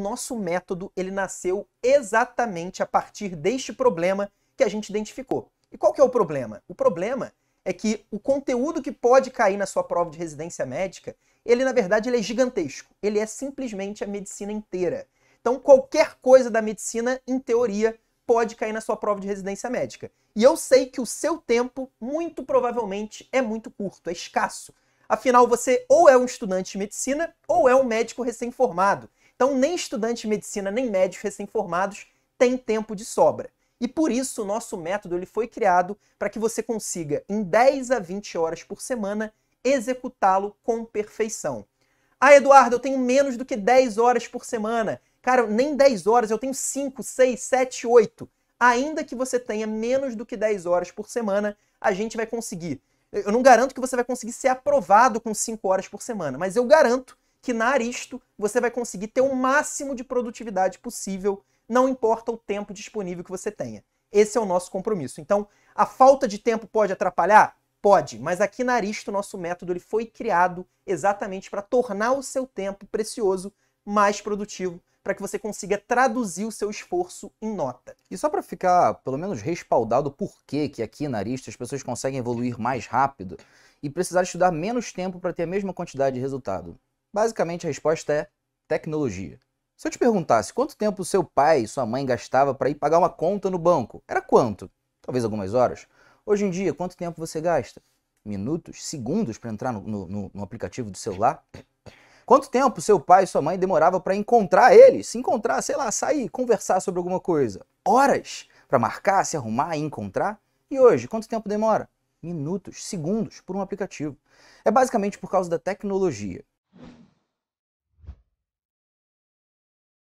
Nosso método ele nasceu exatamente a partir deste problema que a gente identificou. E qual que é o problema? O problema é que o conteúdo que pode cair na sua prova de residência médica, ele na verdade ele é gigantesco. Ele é simplesmente a medicina inteira. Então qualquer coisa da medicina, em teoria, pode cair na sua prova de residência médica. E eu sei que o seu tempo, muito provavelmente, é muito curto, é escasso. Afinal, você ou é um estudante de medicina ou é um médico recém-formado. Então, nem estudante de medicina, nem médicos recém-formados têm tempo de sobra. E por isso o nosso método ele foi criado para que você consiga, em 10 a 20 horas por semana, executá-lo com perfeição. Ah, Eduardo, eu tenho menos do que 10 horas por semana. Cara, nem 10 horas, eu tenho 5, 6, 7, 8. Ainda que você tenha menos do que 10 horas por semana, a gente vai conseguir. Eu não garanto que você vai conseguir ser aprovado com 5 horas por semana, mas eu garanto que na Aristo você vai conseguir ter o máximo de produtividade possível, não importa o tempo disponível que você tenha. Esse é o nosso compromisso. Então, a falta de tempo pode atrapalhar? Pode, mas aqui na Aristo nosso método ele foi criado exatamente para tornar o seu tempo precioso mais produtivo, para que você consiga traduzir o seu esforço em nota. E só para ficar, pelo menos, respaldado por que que aqui na Aristo as pessoas conseguem evoluir mais rápido e precisar estudar menos tempo para ter a mesma quantidade de resultado. Basicamente, a resposta é tecnologia. Se eu te perguntasse quanto tempo seu pai e sua mãe gastava para ir pagar uma conta no banco, era quanto? Talvez algumas horas. Hoje em dia, quanto tempo você gasta? Minutos? Segundos para entrar no, no, no, aplicativo do celular? Quanto tempo seu pai e sua mãe demorava para encontrar ele? Se encontrar, sei lá, sair, conversar sobre alguma coisa? Horas para marcar, se arrumar e encontrar? E hoje, quanto tempo demora? Minutos, segundos por um aplicativo. É basicamente por causa da tecnologia.